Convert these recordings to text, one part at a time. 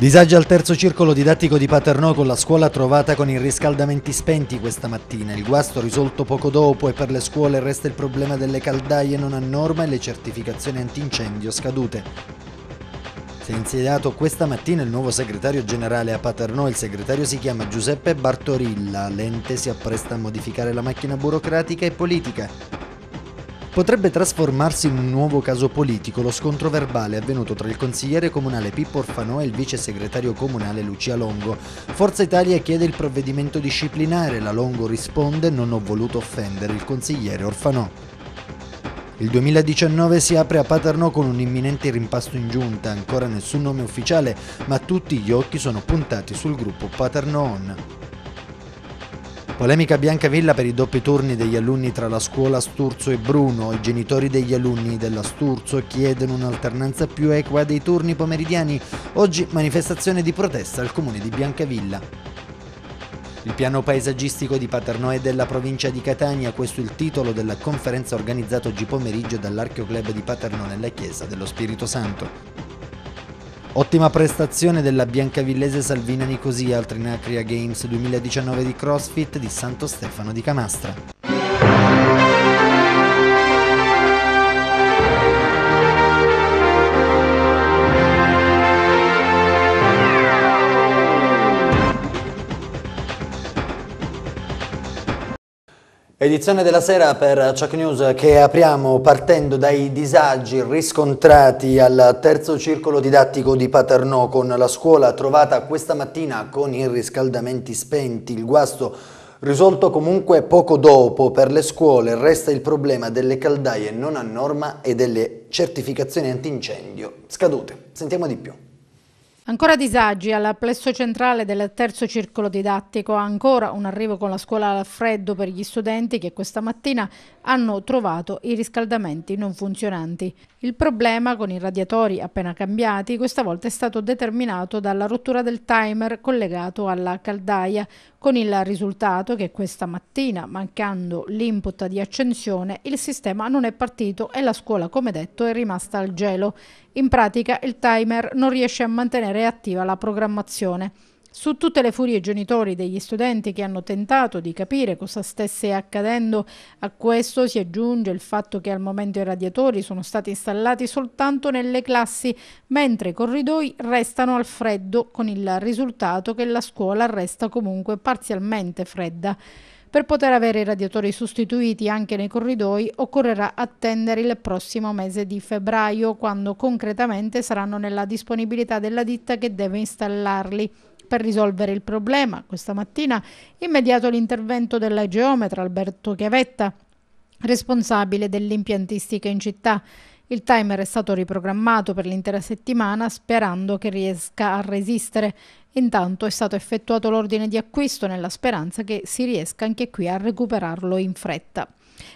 Disagi al terzo circolo didattico di Paternò con la scuola trovata con i riscaldamenti spenti questa mattina. Il guasto risolto poco dopo e per le scuole resta il problema delle caldaie non a norma e le certificazioni antincendio scadute. Si è insediato questa mattina il nuovo segretario generale a Paternò, il segretario si chiama Giuseppe Bartorilla, l'ente si appresta a modificare la macchina burocratica e politica. Potrebbe trasformarsi in un nuovo caso politico lo scontro verbale avvenuto tra il consigliere comunale Pippo Orfanò e il vice segretario comunale Lucia Longo. Forza Italia chiede il provvedimento disciplinare, la Longo risponde non ho voluto offendere il consigliere Orfanò. Il 2019 si apre a Paternò con un imminente rimpasto in giunta, ancora nessun nome ufficiale, ma tutti gli occhi sono puntati sul gruppo Paternò Polemica Biancavilla per i doppi turni degli alunni tra la scuola Sturzo e Bruno. I genitori degli alunni della Sturzo chiedono un'alternanza più equa dei turni pomeridiani. Oggi manifestazione di protesta al comune di Biancavilla. Il piano paesaggistico di Paternò e della provincia di Catania, questo è il titolo della conferenza organizzata oggi pomeriggio dall'Archeo Club di Paternò nella chiesa dello Spirito Santo. Ottima prestazione della biancavillese Salvina Nicosia al Trinacria Games 2019 di CrossFit di Santo Stefano di Canastra. Edizione della sera per Chuck News che apriamo partendo dai disagi riscontrati al terzo circolo didattico di Paternò con la scuola trovata questa mattina con i riscaldamenti spenti. Il guasto risolto comunque poco dopo per le scuole resta il problema delle caldaie non a norma e delle certificazioni antincendio scadute. Sentiamo di più. Ancora disagi al plesso centrale del terzo circolo didattico, ancora un arrivo con la scuola al freddo per gli studenti che questa mattina hanno trovato i riscaldamenti non funzionanti. Il problema con i radiatori appena cambiati questa volta è stato determinato dalla rottura del timer collegato alla caldaia, con il risultato che questa mattina, mancando l'input di accensione, il sistema non è partito e la scuola, come detto, è rimasta al gelo. In pratica il timer non riesce a mantenere attiva la programmazione. Su tutte le furie i genitori degli studenti che hanno tentato di capire cosa stesse accadendo, a questo si aggiunge il fatto che al momento i radiatori sono stati installati soltanto nelle classi, mentre i corridoi restano al freddo, con il risultato che la scuola resta comunque parzialmente fredda. Per poter avere i radiatori sostituiti anche nei corridoi occorrerà attendere il prossimo mese di febbraio, quando concretamente saranno nella disponibilità della ditta che deve installarli. Per risolvere il problema, questa mattina, immediato l'intervento della geometra Alberto Chiavetta, responsabile dell'impiantistica in città. Il timer è stato riprogrammato per l'intera settimana sperando che riesca a resistere. Intanto è stato effettuato l'ordine di acquisto nella speranza che si riesca anche qui a recuperarlo in fretta.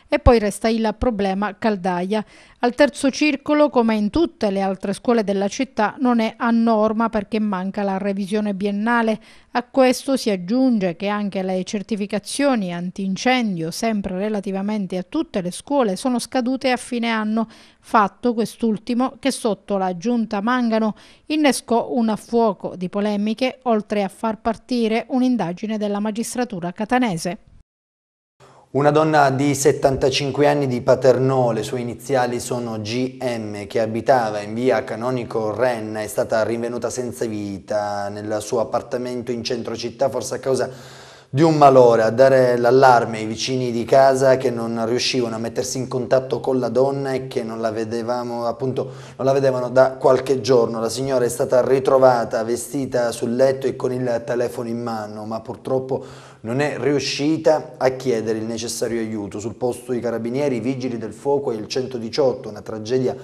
E poi resta il problema caldaia. Al terzo circolo, come in tutte le altre scuole della città, non è a norma perché manca la revisione biennale. A questo si aggiunge che anche le certificazioni antincendio, sempre relativamente a tutte le scuole, sono scadute a fine anno, fatto quest'ultimo che sotto la giunta Mangano innescò un fuoco di polemiche, oltre a far partire un'indagine della magistratura catanese. Una donna di 75 anni di Paternò, le sue iniziali sono GM, che abitava in via Canonico Renna, è stata rinvenuta senza vita nel suo appartamento in centro città, forse a causa di un malore, a dare l'allarme ai vicini di casa che non riuscivano a mettersi in contatto con la donna e che non la, vedevamo, appunto, non la vedevano da qualche giorno. La signora è stata ritrovata vestita sul letto e con il telefono in mano, ma purtroppo non è riuscita a chiedere il necessario aiuto. Sul posto i carabinieri, i vigili del fuoco e il 118, una tragedia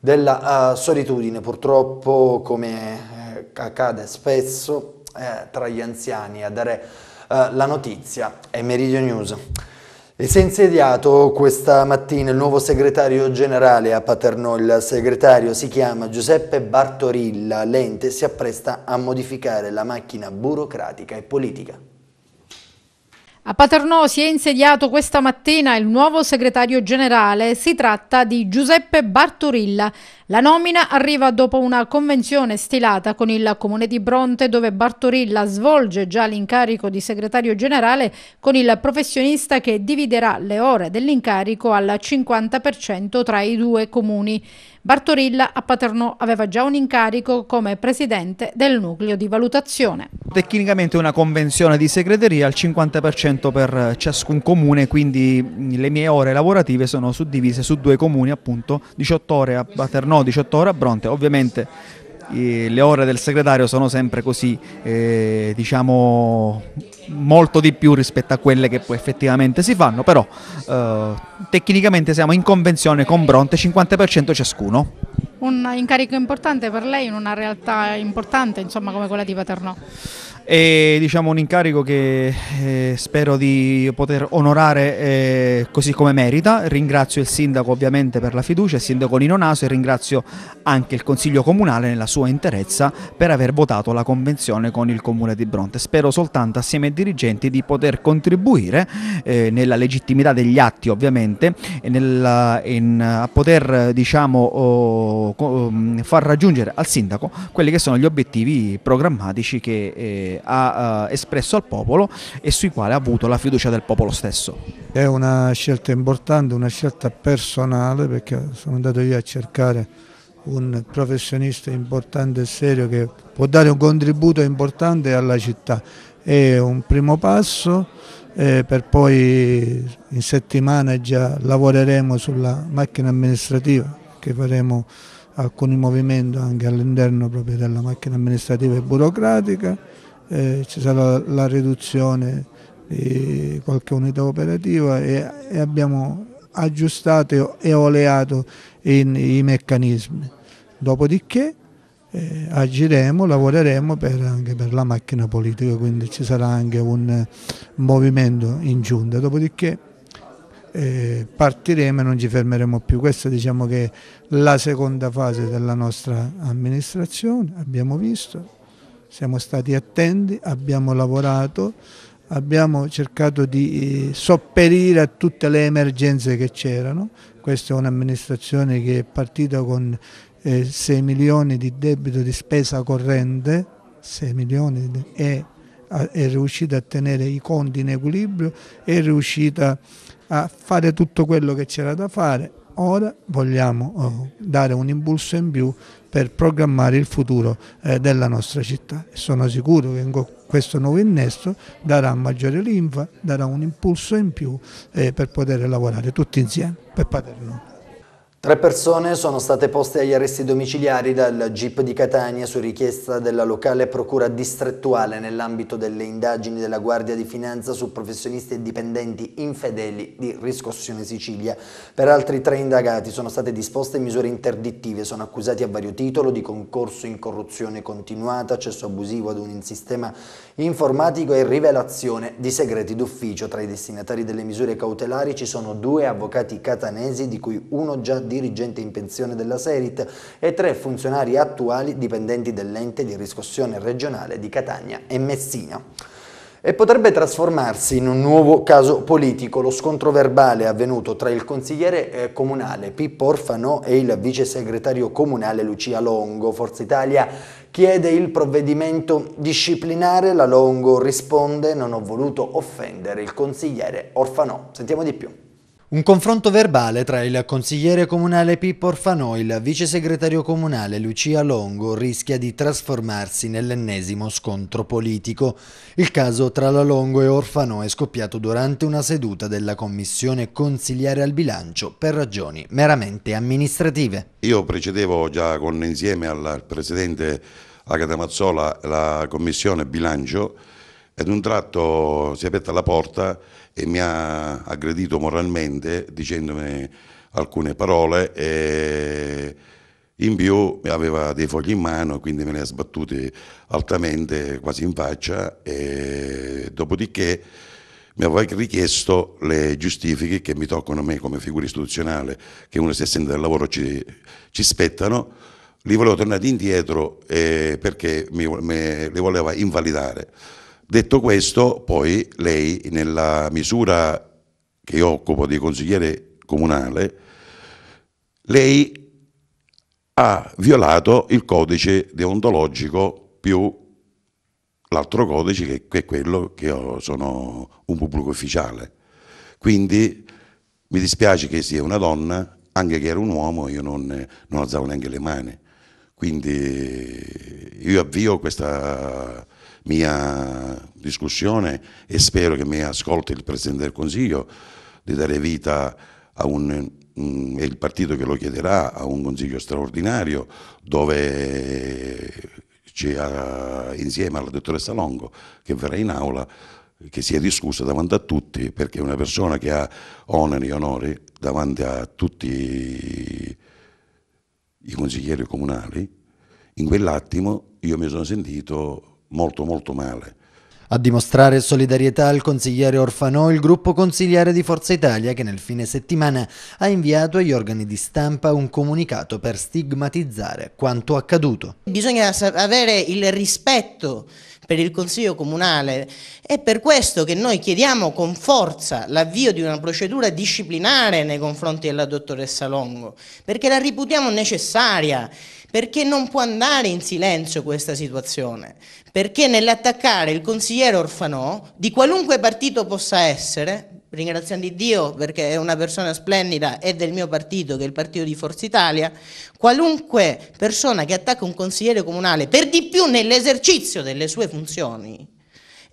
della uh, solitudine, purtroppo come eh, accade spesso eh, tra gli anziani a dare eh, la notizia è Meridio News. E si è insediato questa mattina il nuovo segretario generale a Paternò, il segretario si chiama Giuseppe Bartorilla, l'ente si appresta a modificare la macchina burocratica e politica. A Paternò si è insediato questa mattina il nuovo segretario generale, si tratta di Giuseppe Barturilla. La nomina arriva dopo una convenzione stilata con il Comune di Bronte dove Bartorilla svolge già l'incarico di segretario generale con il professionista che dividerà le ore dell'incarico al 50% tra i due comuni. Bartorilla a Paternò aveva già un incarico come presidente del nucleo di valutazione. Tecnicamente una convenzione di segreteria al 50% per ciascun comune, quindi le mie ore lavorative sono suddivise su due comuni, appunto 18 ore a Paternò 18 ore a Bronte, ovviamente le ore del segretario sono sempre così, eh, diciamo, molto di più rispetto a quelle che poi effettivamente si fanno, però eh, tecnicamente siamo in convenzione con Bronte 50% ciascuno. Un incarico importante per lei in una realtà importante, insomma, come quella di Paternò. È diciamo, un incarico che eh, spero di poter onorare eh, così come merita. Ringrazio il sindaco ovviamente per la fiducia, il sindaco Nino Naso e ringrazio anche il Consiglio Comunale nella sua interezza per aver votato la convenzione con il Comune di Bronte. Spero soltanto assieme ai dirigenti di poter contribuire eh, nella legittimità degli atti ovviamente e nel, in, a poter diciamo, oh, far raggiungere al sindaco quelli che sono gli obiettivi programmatici che eh, ha eh, espresso al popolo e sui quali ha avuto la fiducia del popolo stesso. È una scelta importante, una scelta personale perché sono andato io a cercare un professionista importante e serio che può dare un contributo importante alla città. È un primo passo eh, per poi in settimana già lavoreremo sulla macchina amministrativa che faremo alcuni movimenti anche all'interno proprio della macchina amministrativa e burocratica eh, ci sarà la riduzione di qualche unità operativa e, e abbiamo aggiustato e oleato in, i meccanismi. Dopodiché eh, agiremo, lavoreremo per, anche per la macchina politica, quindi ci sarà anche un movimento in giunta. Dopodiché eh, partiremo e non ci fermeremo più. Questa diciamo che è la seconda fase della nostra amministrazione, abbiamo visto, siamo stati attenti, abbiamo lavorato, abbiamo cercato di eh, sopperire a tutte le emergenze che c'erano. Questa è un'amministrazione che è partita con 6 eh, milioni di debito di spesa corrente, 6 milioni e è riuscita a tenere i conti in equilibrio, è riuscita a fare tutto quello che c'era da fare ora vogliamo eh, dare un impulso in più per programmare il futuro eh, della nostra città. Sono sicuro che questo nuovo innesto darà maggiore linfa, darà un impulso in più eh, per poter lavorare tutti insieme per Paternò. Tre persone sono state poste agli arresti domiciliari dal GIP di Catania su richiesta della locale procura distrettuale nell'ambito delle indagini della Guardia di Finanza su professionisti e dipendenti infedeli di Riscossione Sicilia. Per altri tre indagati sono state disposte misure interdittive, sono accusati a vario titolo di concorso in corruzione continuata, accesso abusivo ad un sistema informatico e rivelazione di segreti d'ufficio. Tra i destinatari delle misure cautelari ci sono due avvocati catanesi di cui uno già dirigente in pensione della Serit e tre funzionari attuali dipendenti dell'ente di riscossione regionale di Catania e Messina e potrebbe trasformarsi in un nuovo caso politico lo scontro verbale avvenuto tra il consigliere eh, comunale Pippo Orfano e il vice segretario comunale Lucia Longo. Forza Italia chiede il provvedimento disciplinare, la Longo risponde non ho voluto offendere il consigliere Orfano. Sentiamo di più. Un confronto verbale tra il consigliere comunale Pippo Orfanò e il vice segretario comunale Lucia Longo rischia di trasformarsi nell'ennesimo scontro politico. Il caso tra la Longo e Orfanò è scoppiato durante una seduta della commissione consigliare al bilancio per ragioni meramente amministrative. Io precedevo già con insieme al presidente Agata Mazzola la commissione bilancio ed un tratto si è aperta la porta e mi ha aggredito moralmente dicendomi alcune parole e in più aveva dei fogli in mano quindi me li ha sbattuti altamente quasi in faccia e dopodiché mi aveva richiesto le giustifiche che mi toccano a me come figura istituzionale che uno si assente del lavoro ci, ci spettano li volevo tornare indietro eh, perché mi, me, le voleva invalidare Detto questo, poi lei nella misura che io occupo di consigliere comunale, lei ha violato il codice deontologico più l'altro codice che, è quello che io sono un pubblico ufficiale. Quindi mi dispiace che sia una donna, anche che era un uomo io non, non alzavo neanche le mani. Quindi io avvio questa mia discussione e spero che mi ascolti il Presidente del Consiglio di dare vita a un, è il partito che lo chiederà, a un Consiglio straordinario dove insieme alla dottoressa Longo che verrà in aula che sia discussa davanti a tutti perché è una persona che ha oneri e onori davanti a tutti i consiglieri comunali in quell'attimo io mi sono sentito molto molto male. A dimostrare solidarietà al consigliere Orfanò, il gruppo consigliere di Forza Italia che nel fine settimana ha inviato agli organi di stampa un comunicato per stigmatizzare quanto accaduto. Bisogna avere il rispetto per il Consiglio Comunale. È per questo che noi chiediamo con forza l'avvio di una procedura disciplinare nei confronti della dottoressa Longo, perché la riputiamo necessaria perché non può andare in silenzio questa situazione, perché nell'attaccare il consigliere Orfanò, di qualunque partito possa essere, ringraziando Dio perché è una persona splendida e del mio partito, che è il partito di Forza Italia, qualunque persona che attacca un consigliere comunale, per di più nell'esercizio delle sue funzioni,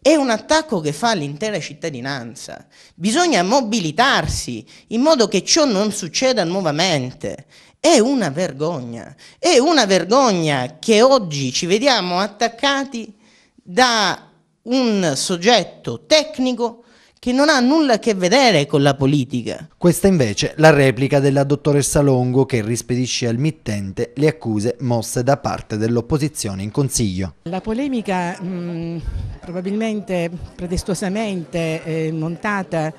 è un attacco che fa l'intera cittadinanza. Bisogna mobilitarsi in modo che ciò non succeda nuovamente. È una vergogna, è una vergogna che oggi ci vediamo attaccati da un soggetto tecnico che non ha nulla a che vedere con la politica. Questa invece la replica della dottoressa Longo che rispedisce al mittente le accuse mosse da parte dell'opposizione in Consiglio. La polemica mh, mm, probabilmente pretestuosamente eh, montata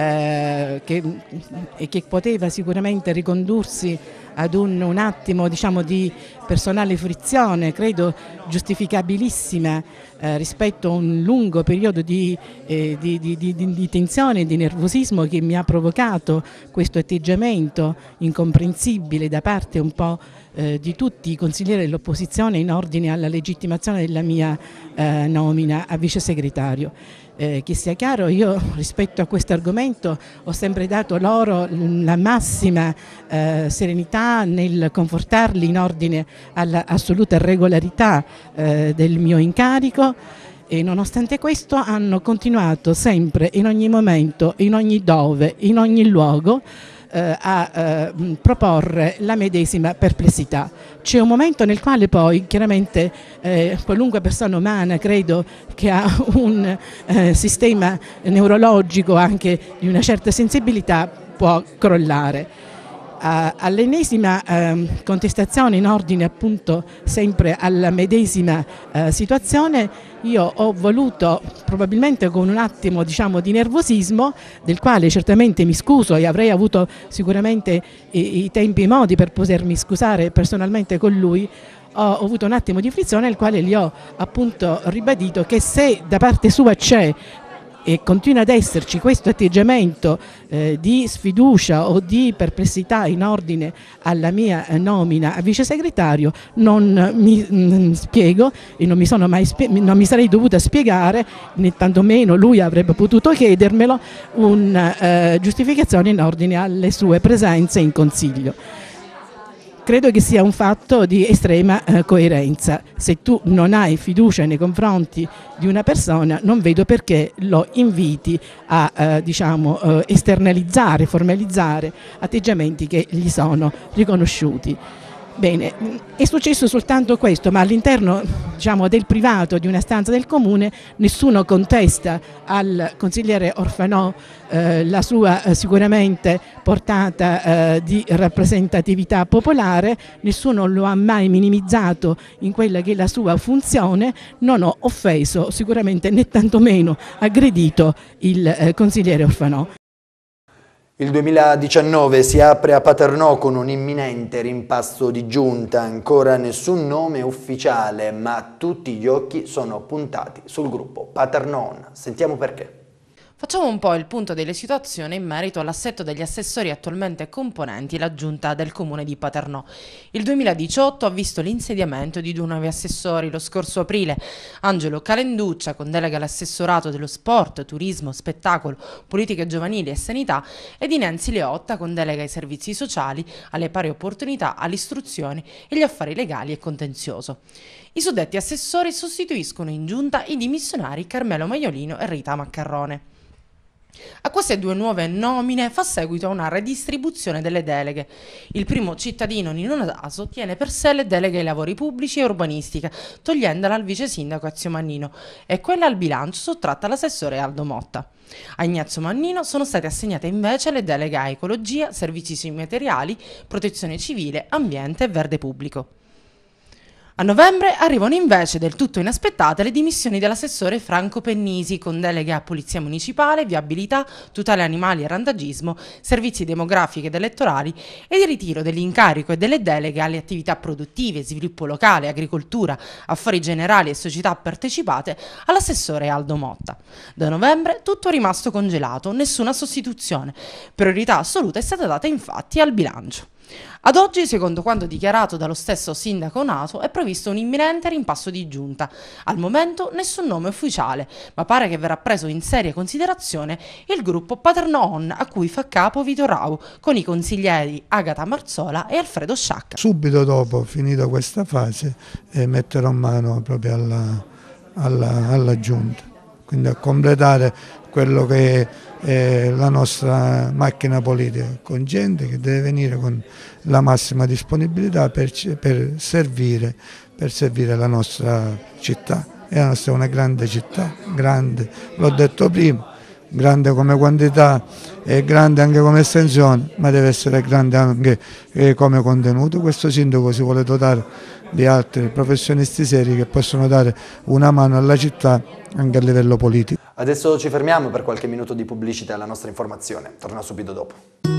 eh, che, che, poteva sicuramente ricondursi ad un, un attimo diciamo, di personale frizione, credo giustificabilissima eh, rispetto a un lungo periodo di, eh, di, di, di, tensione, di nervosismo che mi ha provocato questo atteggiamento incomprensibile da parte un po' eh, di tutti i consiglieri dell'opposizione in ordine alla legittimazione della mia eh, nomina a vice segretario eh, che sia chiaro, io rispetto a questo argomento ho sempre dato loro la massima eh, serenità nel confortarli in ordine all'assoluta regolarità eh, del mio incarico e nonostante questo hanno continuato sempre in ogni momento, in ogni dove, in ogni luogo eh, a eh, proporre la medesima perplessità. C'è un momento nel quale poi chiaramente eh, qualunque persona umana credo che ha un eh, sistema neurologico anche di una certa sensibilità può crollare all'ennesima ehm, contestazione in ordine appunto sempre alla medesima eh, situazione io ho voluto probabilmente con un attimo diciamo, di nervosismo del quale certamente mi scuso e avrei avuto sicuramente i, i tempi e i modi per potermi scusare personalmente con lui ho avuto un attimo di frizione nel quale gli ho appunto ribadito che se da parte sua c'è e continua ad esserci questo atteggiamento eh, di sfiducia o di perplessità in ordine alla mia eh, nomina a vice segretario non mi mh, mm, spiego e non mi, non mi, sarei dovuta spiegare né tantomeno lui avrebbe potuto chiedermelo una eh, giustificazione in ordine alle sue presenze in consiglio credo che sia un fatto di estrema eh, coerenza. Se tu non hai fiducia nei confronti di una persona non vedo perché lo inviti a eh, diciamo, eh, esternalizzare, formalizzare atteggiamenti che gli sono riconosciuti. Bene, è successo soltanto questo, ma all'interno diciamo, del privato di una stanza del comune nessuno contesta al consigliere Orfanò eh, la sua eh, sicuramente portata eh, di rappresentatività popolare, nessuno lo ha mai minimizzato in quella che è la sua funzione, non ho offeso sicuramente né tantomeno aggredito il eh, consigliere Orfanò. Il 2019 si apre a Paternò con un imminente rimpasto di giunta, ancora nessun nome ufficiale, ma tutti gli occhi sono puntati sul gruppo Paternò. Sentiamo perché. Facciamo un po' il punto delle situazioni in merito all'assetto degli assessori attualmente componenti la giunta del comune di Paternò. Il 2018 ha visto l'insediamento di due nuovi assessori. Lo scorso aprile Angelo Calenduccia, con delega all'assessorato dello sport, turismo, spettacolo, politiche giovanili e sanità, ed Inenzi Leotta, con delega ai servizi sociali, alle pari opportunità, all'istruzione e gli affari legali e contenzioso. I suddetti assessori sostituiscono in giunta i dimissionari Carmelo Maiolino e Rita Maccarrone. A queste due nuove nomine fa seguito una redistribuzione delle deleghe. Il primo cittadino Nino Naso tiene per sé le deleghe ai lavori pubblici e urbanistica, togliendola al vice sindaco Ezio Mannino e quella al bilancio sottratta all'assessore Aldo Motta. A Ignazio Mannino sono state assegnate invece le deleghe a ecologia, servizi sui materiali, protezione civile, ambiente e verde pubblico. A novembre arrivano invece del tutto inaspettate le dimissioni dell'assessore Franco Pennisi con deleghe a Polizia Municipale, Viabilità, Tutela Animali e Randagismo, Servizi Demografici ed Elettorali e il ritiro dell'incarico e delle deleghe alle attività produttive, sviluppo locale, agricoltura, affari generali e società partecipate all'assessore Aldo Motta. Da novembre tutto è rimasto congelato, nessuna sostituzione. Priorità assoluta è stata data infatti al bilancio. Ad oggi, secondo quanto dichiarato dallo stesso sindaco Nato, è previsto un imminente rimpasso di giunta. Al momento nessun nome ufficiale, ma pare che verrà preso in seria considerazione il gruppo Paterno On a cui fa capo Vito Rau, con i consiglieri Agata Marzola e Alfredo Sciacca. Subito dopo, finita questa fase, eh, metterò mano proprio alla, alla, alla giunta quindi a completare quello che è la nostra macchina politica, con gente che deve venire con la massima disponibilità per, per, servire, per servire, la nostra città. E la nostra è una grande città, grande, l'ho detto prima, grande come quantità e grande anche come estensione, ma deve essere grande anche eh, come contenuto. Questo sindaco si vuole dotare di altri professionisti seri che possono dare una mano alla città anche a livello politico. Adesso ci fermiamo per qualche minuto di pubblicità alla nostra informazione, torna subito dopo.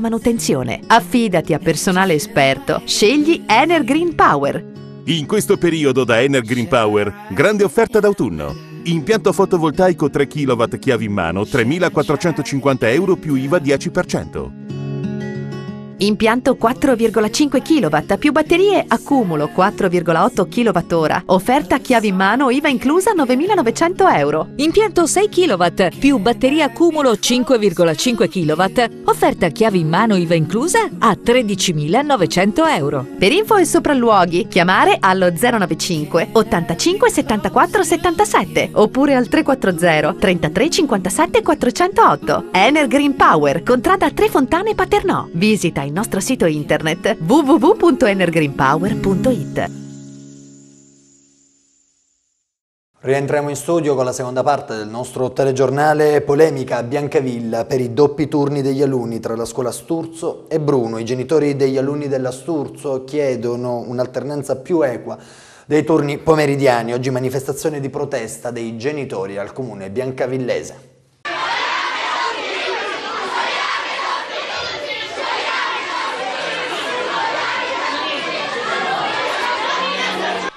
manutenzione. Affidati a personale esperto. Scegli Ener Green Power. In questo periodo da Ener Green Power, grande offerta d'autunno. Impianto fotovoltaico 3 kW chiavi in mano, 3.450 euro più IVA 10%. Impianto 4,5 kW più batterie accumulo 4,8 kWh. Offerta chiave in mano, IVA inclusa 9.900 euro. Impianto 6 kW più batterie accumulo 5,5 kW. Offerta chiave in mano, IVA inclusa a 13.900 euro. Per info e sopralluoghi chiamare allo 095 85 74 77 oppure al 340 33 57 408. Ener Green Power, contrada Tre Fontane Paternò. Visita in il nostro sito internet www.energreenpower.it. Rientriamo in studio con la seconda parte del nostro telegiornale polemica a Biancavilla per i doppi turni degli alunni tra la scuola Sturzo e Bruno. I genitori degli alunni della Sturzo chiedono un'alternanza più equa dei turni pomeridiani. Oggi manifestazione di protesta dei genitori al comune biancavillese.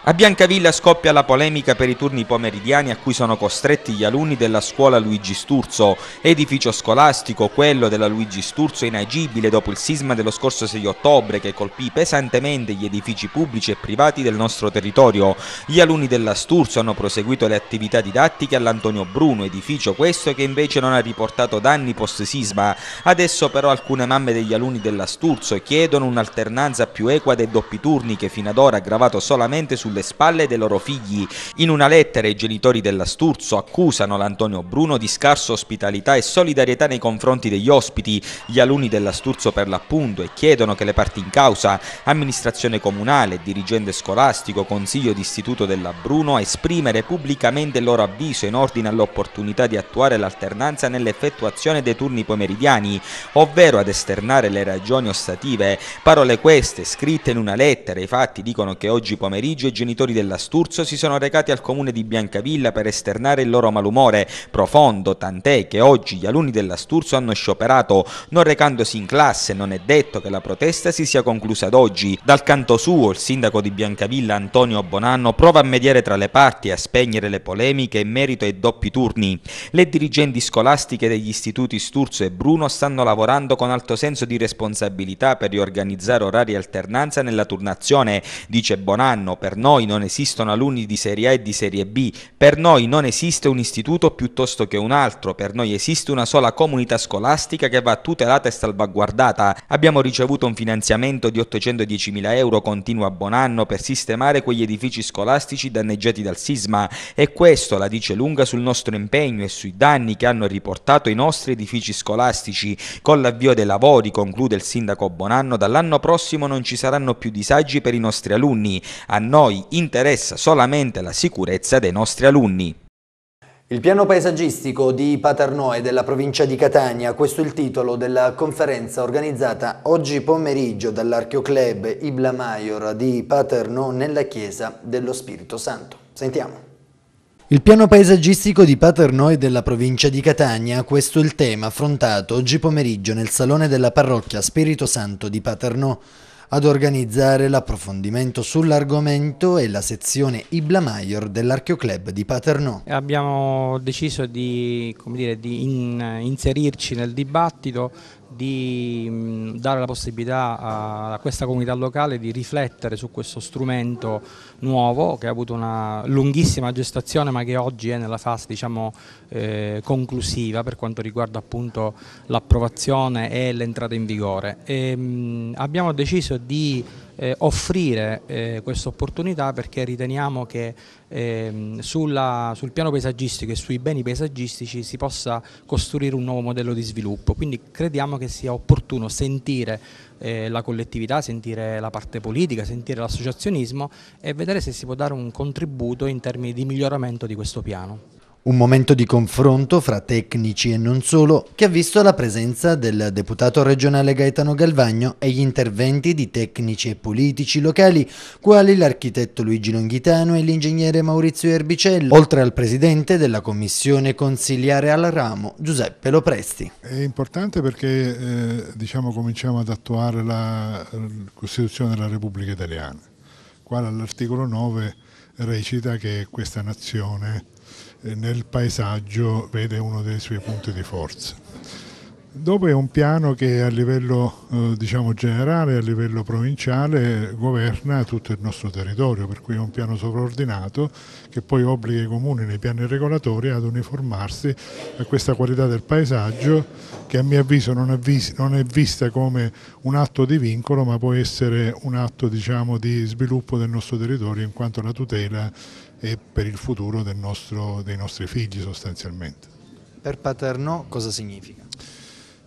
A Biancavilla scoppia la polemica per i turni pomeridiani a cui sono costretti gli alunni della scuola Luigi Sturzo. Edificio scolastico, quello della Luigi Sturzo, inagibile dopo il sisma dello scorso 6 ottobre che colpì pesantemente gli edifici pubblici e privati del nostro territorio. Gli alunni della Sturzo hanno proseguito le attività didattiche all'Antonio Bruno, edificio questo che invece non ha riportato danni post sisma. Adesso però alcune mamme degli alunni della Sturzo chiedono un'alternanza più equa dei doppi turni che fino ad ora ha gravato solamente sul sulle spalle dei loro figli. In una lettera i genitori dell'Asturzo accusano l'Antonio Bruno di scarsa ospitalità e solidarietà nei confronti degli ospiti, gli alunni dell'Asturzo per l'appunto e chiedono che le parti in causa, amministrazione comunale, dirigente scolastico, consiglio d'istituto della Bruno, esprimere pubblicamente il loro avviso in ordine all'opportunità di attuare l'alternanza nell'effettuazione dei turni pomeridiani, ovvero ad esternare le ragioni ostative. Parole queste, scritte in una lettera, i fatti dicono che oggi pomeriggio i genitori genitori della Sturzo si sono recati al comune di Biancavilla per esternare il loro malumore profondo, tant'è che oggi gli alunni della Sturzo hanno scioperato, non recandosi in classe, non è detto che la protesta si sia conclusa ad oggi. Dal canto suo il sindaco di Biancavilla Antonio Bonanno prova a mediare tra le parti e a spegnere le polemiche in merito ai doppi turni. Le dirigenti scolastiche degli istituti Sturzo e Bruno stanno lavorando con alto senso di responsabilità per riorganizzare orari e alternanza nella turnazione, dice Bonanno, per noi noi non esistono alunni di serie A e di serie B, per noi non esiste un istituto piuttosto che un altro, per noi esiste una sola comunità scolastica che va tutelata e salvaguardata. Abbiamo ricevuto un finanziamento di 810.000 euro continuo a buon anno per sistemare quegli edifici scolastici danneggiati dal sisma e questo la dice lunga sul nostro impegno e sui danni che hanno riportato i nostri edifici scolastici. Con l'avvio dei lavori, conclude il sindaco Bonanno, dall'anno prossimo non ci saranno più disagi per i nostri alunni. A noi, interessa solamente la sicurezza dei nostri alunni. Il piano paesaggistico di Paternò e della provincia di Catania, questo è il titolo della conferenza organizzata oggi pomeriggio dall'Archeoclub Ibla Maior di Paternò nella Chiesa dello Spirito Santo. Sentiamo. Il piano paesaggistico di Paternò e della provincia di Catania, questo è il tema affrontato oggi pomeriggio nel salone della parrocchia Spirito Santo di Paternò ad organizzare l'approfondimento sull'argomento e la sezione Ibla Maior dell'Archeoclub di Paternò. Abbiamo deciso di, dire, di in, inserirci nel dibattito di mm, dare la possibilità a questa comunità locale di riflettere su questo strumento nuovo che ha avuto una lunghissima gestazione ma che oggi è nella fase diciamo, eh, conclusiva per quanto riguarda l'approvazione e l'entrata in vigore. E, ehm, mh, abbiamo deciso di eh, offrire eh, questa opportunità perché riteniamo che eh, sulla, sul piano paesaggistico e sui beni paesaggistici si possa costruire un nuovo modello di sviluppo, quindi crediamo che sia opportuno sentire eh, la collettività, sentire la parte politica, sentire l'associazionismo e vedere se si può dare un contributo in termini di miglioramento di questo piano. Un momento di confronto fra tecnici e non solo che ha visto la presenza del deputato regionale Gaetano Galvagno e gli interventi di tecnici e politici locali quali l'architetto Luigi Longhitano e l'ingegnere Maurizio Erbicello, oltre al presidente della commissione consiliare al ramo Giuseppe Lopresti. È importante perché eh, diciamo, cominciamo ad attuare la, la Costituzione della Repubblica Italiana, quale all'articolo 9 recita che questa nazione eh, nel paesaggio vede uno dei suoi punti di forza. Dopo è un piano che a livello eh, diciamo generale, a livello provinciale, governa tutto il nostro territorio, per cui è un piano sovraordinato che poi obbliga i comuni nei piani regolatori ad uniformarsi a questa qualità del paesaggio che a mio avviso non è, non è vista come un atto di vincolo ma può essere un atto diciamo, di sviluppo del nostro territorio in quanto la tutela e per il futuro nostro, dei nostri figli sostanzialmente. Per Paternò cosa significa?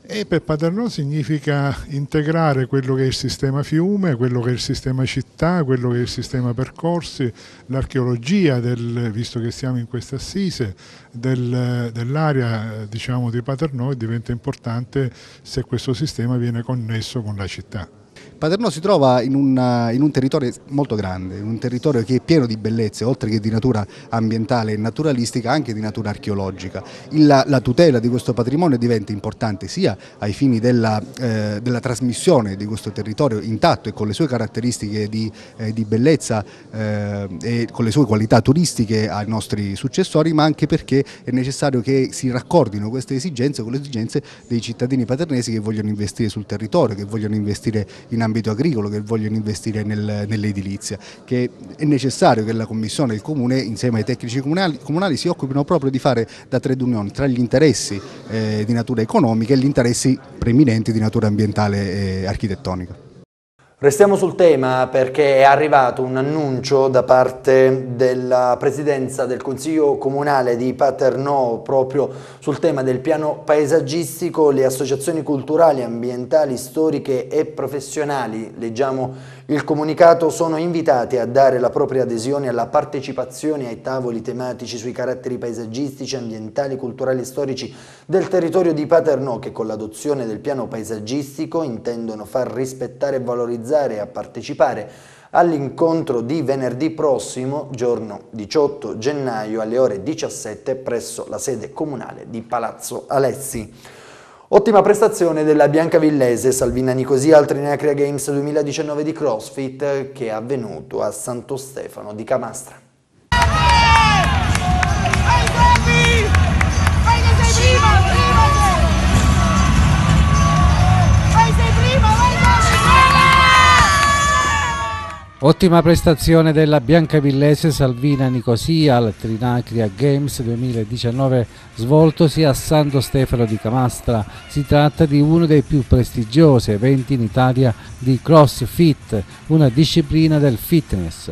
E per Paternò significa integrare quello che è il sistema fiume, quello che è il sistema città, quello che è il sistema percorsi, l'archeologia, visto che siamo in questa assise, del, dell'area diciamo, di Paternò diventa importante se questo sistema viene connesso con la città. Paternò si trova in, una, eh, in, un territorio molto grande, un territorio che è pieno di bellezze, oltre che di natura ambientale e naturalistica, anche di natura archeologica. La, la tutela di questo patrimonio diventa importante sia ai fini della, eh, della, trasmissione di questo territorio intatto e con le sue caratteristiche di, eh, di bellezza eh, e con le sue qualità turistiche ai nostri successori, ma anche perché è necessario che si raccordino queste esigenze con le esigenze dei cittadini paternesi che vogliono investire sul territorio, che vogliono investire in ambito agricolo che vogliono investire nel, nell'edilizia, che è necessario che la Commissione e il Comune insieme ai tecnici comunali, comunali, si occupino proprio di fare da trade union tra gli interessi eh, di natura economica e gli interessi preminenti di natura ambientale e architettonica. Restiamo sul tema perché è arrivato un annuncio da parte della presidenza del Consiglio Comunale di Paternò proprio sul tema del piano paesaggistico, le associazioni culturali, ambientali, storiche e professionali, leggiamo il comunicato sono invitati a dare la propria adesione alla partecipazione ai tavoli tematici sui caratteri paesaggistici, ambientali, culturali e storici del territorio di Paternò che con l'adozione del piano paesaggistico intendono far rispettare, valorizzare e a partecipare all'incontro di venerdì prossimo, giorno 18 gennaio alle ore 17 presso la sede comunale di Palazzo Alessi. Ottima prestazione della Bianca Villese, Salvina Nicosia al Trinacria Games 2019 di CrossFit che è avvenuto a Santo Stefano di Camastra. Ai, ai, ai, ai, ai, ai, ai, ai, Ottima prestazione della Biancavillese Salvina Nicosia al Trinacria Games 2019 svoltosi a Santo Stefano di Camastra. Si tratta di uno dei più prestigiosi eventi in Italia di CrossFit, una disciplina del fitness.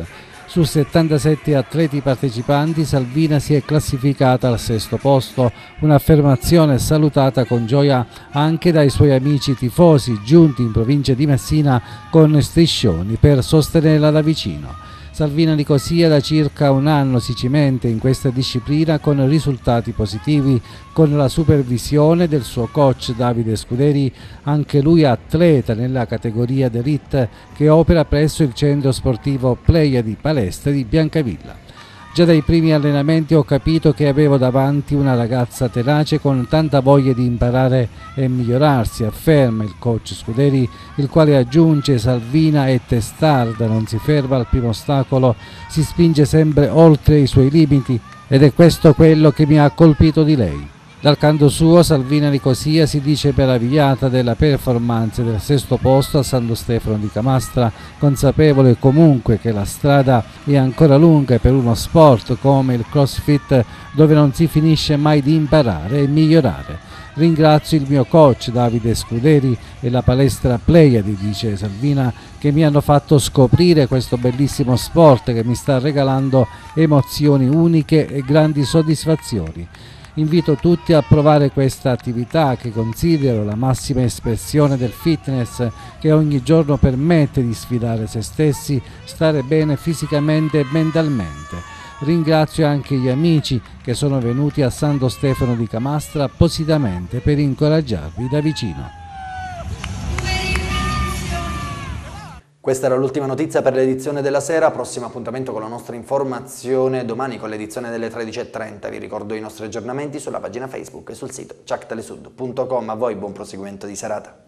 Su 77 atleti partecipanti Salvina si è classificata al sesto posto, un'affermazione salutata con gioia anche dai suoi amici tifosi giunti in provincia di Messina con striscioni per sostenerla da vicino. Salvina Nicosia da circa un anno si cimenta in questa disciplina con risultati positivi, con la supervisione del suo coach Davide Scuderi, anche lui atleta nella categoria d'elite che opera presso il centro sportivo Pleia di Palestra di Biancavilla. Già dai primi allenamenti ho capito che avevo davanti una ragazza tenace con tanta voglia di imparare e migliorarsi, afferma il coach Scuderi, il quale aggiunge Salvina è testarda, non si ferma al primo ostacolo, si spinge sempre oltre i suoi limiti ed è questo quello che mi ha colpito di lei. Dal canto suo Salvina Nicosia si dice meravigliata della performance del sesto posto a Santo Stefano di Camastra, consapevole comunque che la strada è ancora lunga per uno sport come il CrossFit dove non si finisce mai di imparare e migliorare. Ringrazio il mio coach Davide Scuderi e la palestra Pleiadi, dice Salvina, che mi hanno fatto scoprire questo bellissimo sport che mi sta regalando emozioni uniche e grandi soddisfazioni. Invito tutti a provare questa attività che considero la massima espressione del fitness che ogni giorno permette di sfidare se stessi, stare bene fisicamente e mentalmente. Ringrazio anche gli amici che sono venuti a Santo Stefano di Camastra appositamente per incoraggiarvi da vicino. Questa era l'ultima notizia per l'edizione della sera, prossimo appuntamento con la nostra informazione domani con l'edizione delle 13.30. Vi ricordo i nostri aggiornamenti sulla pagina Facebook e sul sito ciactelesud.com. A voi buon proseguimento di serata.